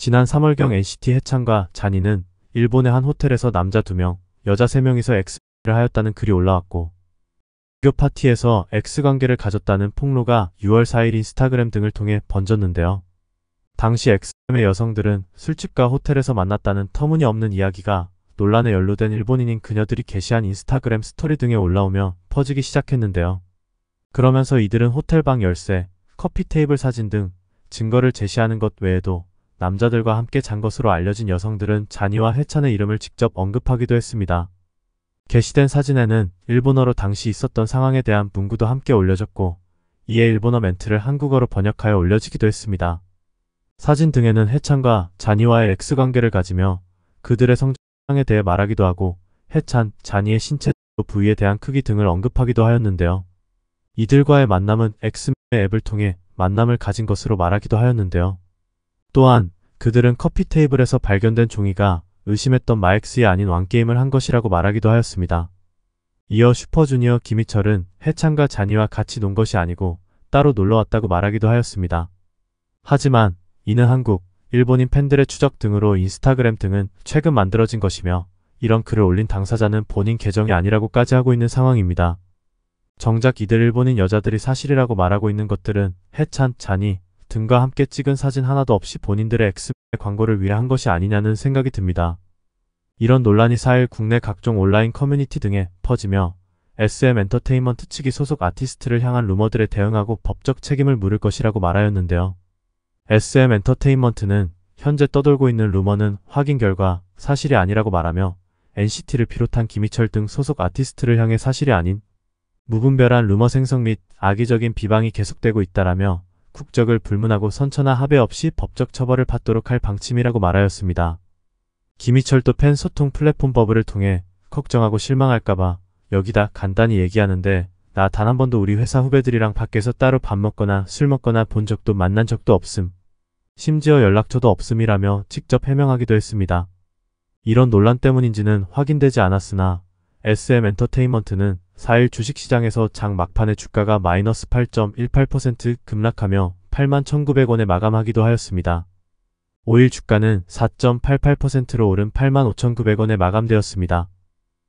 지난 3월경 NCT 해창과 잔이는 일본의 한 호텔에서 남자 2명, 여자 3명이서 X를 하였다는 글이 올라왔고 유교 파티에서 X관계를 가졌다는 폭로가 6월 4일 인스타그램 등을 통해 번졌는데요. 당시 X의 여성들은 술집과 호텔에서 만났다는 터무니없는 이야기가 논란에 연루된 일본인인 그녀들이 게시한 인스타그램 스토리 등에 올라오며 퍼지기 시작했는데요. 그러면서 이들은 호텔방 열쇠, 커피 테이블 사진 등 증거를 제시하는 것 외에도 남자들과 함께 잔 것으로 알려진 여성들은 자니와 해찬의 이름을 직접 언급하기도 했습니다. 게시된 사진에는 일본어로 당시 있었던 상황에 대한 문구도 함께 올려졌고 이에 일본어 멘트를 한국어로 번역하여 올려지기도 했습니다. 사진 등에는 해찬과 자니와의 X관계를 가지며 그들의 성장에 대해 말하기도 하고 해찬, 자니의 신체 부위에 대한 크기 등을 언급하기도 하였는데요. 이들과의 만남은 x 스의 앱을 통해 만남을 가진 것으로 말하기도 하였는데요. 또한 그들은 커피 테이블에서 발견된 종이가 의심했던 마엑스이 아닌 왕게임을 한 것이라고 말하기도 하였습니다. 이어 슈퍼주니어 김희철은 해찬과 잔이와 같이 논 것이 아니고 따로 놀러왔다고 말하기도 하였습니다. 하지만 이는 한국, 일본인 팬들의 추적 등으로 인스타그램 등은 최근 만들어진 것이며 이런 글을 올린 당사자는 본인 계정이 아니라고까지 하고 있는 상황입니다. 정작 이들 일본인 여자들이 사실이라고 말하고 있는 것들은 해찬, 잔이, 등과 함께 찍은 사진 하나도 없이 본인들의 엑스 의 광고를 위해 한 것이 아니냐는 생각이 듭니다. 이런 논란이 4일 국내 각종 온라인 커뮤니티 등에 퍼지며 SM 엔터테인먼트 측이 소속 아티스트를 향한 루머들에 대응하고 법적 책임을 물을 것이라고 말하였는데요. SM 엔터테인먼트는 현재 떠돌고 있는 루머는 확인 결과 사실이 아니라고 말하며 NCT를 비롯한 김희철 등 소속 아티스트를 향해 사실이 아닌 무분별한 루머 생성 및 악의적인 비방이 계속되고 있다라며 국적을 불문하고 선처나 합의 없이 법적 처벌을 받도록 할 방침이라고 말하였습니다. 김희철도 팬 소통 플랫폼 버블을 통해 걱정하고 실망할까봐 여기다 간단히 얘기하는데 나 단 한 번도 우리 회사 후배들이랑 밖에서 따로 밥 먹거나 술 먹거나 본 적도 만난 적도 없음. 심지어 연락처도 없음이라며 직접 해명하기도 했습니다. 이런 논란 때문인지는 확인되지 않았으나 SM 엔터테인먼트는 4일 주식시장에서 장 막판에 주가가 마이너스 8.18% 급락하며 81,900원에 마감하기도 하였습니다. 5일 주가는 4.88%로 오른 85,900원에 마감되었습니다.